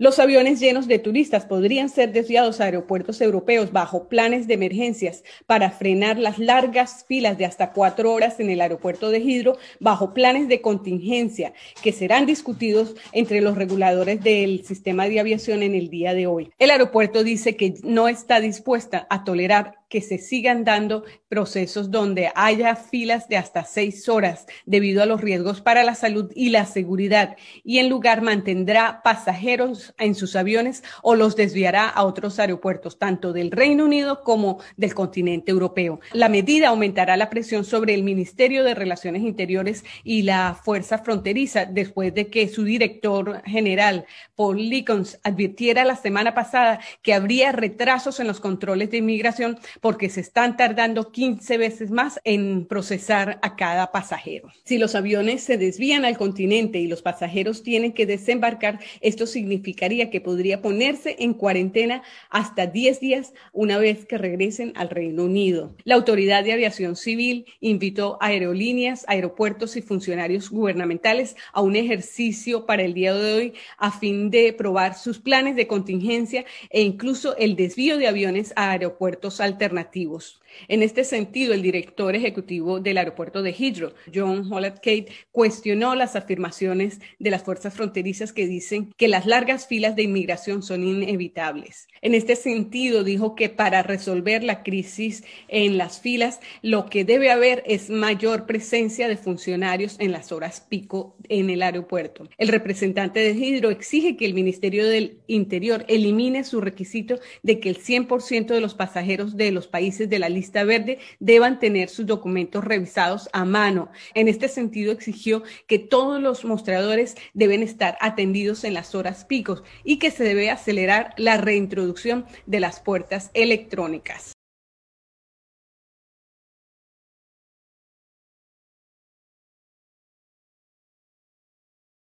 Los aviones llenos de turistas podrían ser desviados a aeropuertos europeos bajo planes de emergencias para frenar las largas filas de hasta cuatro horas en el aeropuerto de Hidro bajo planes de contingencia que serán discutidos entre los reguladores del sistema de aviación en el día de hoy. El aeropuerto dice que no está dispuesta a tolerar que se sigan dando procesos donde haya filas de hasta seis horas debido a los riesgos para la salud y la seguridad y en lugar mantendrá pasajeros en sus aviones o los desviará a otros aeropuertos, tanto del Reino Unido como del continente europeo. La medida aumentará la presión sobre el Ministerio de Relaciones Interiores y la Fuerza Fronteriza después de que su director general, Paul Likons, advirtiera la semana pasada que habría retrasos en los controles de inmigración porque se están tardando 15 veces más en procesar a cada pasajero. Si los aviones se desvían al continente y los pasajeros tienen que desembarcar, esto significaría que podría ponerse en cuarentena hasta 10 días una vez que regresen al Reino Unido. La Autoridad de Aviación Civil invitó a aerolíneas, aeropuertos y funcionarios gubernamentales a un ejercicio para el día de hoy a fin de probar sus planes de contingencia e incluso el desvío de aviones a aeropuertos alternativos alternativos. En este sentido, el director ejecutivo del aeropuerto de Hydro, John Hollett Kate, cuestionó las afirmaciones de las fuerzas fronterizas que dicen que las largas filas de inmigración son inevitables. En este sentido, dijo que para resolver la crisis en las filas, lo que debe haber es mayor presencia de funcionarios en las horas pico en el aeropuerto. El representante de Hidro exige que el Ministerio del Interior elimine su requisito de que el 100% de los pasajeros de los los países de la lista verde deban tener sus documentos revisados a mano. En este sentido, exigió que todos los mostradores deben estar atendidos en las horas picos y que se debe acelerar la reintroducción de las puertas electrónicas.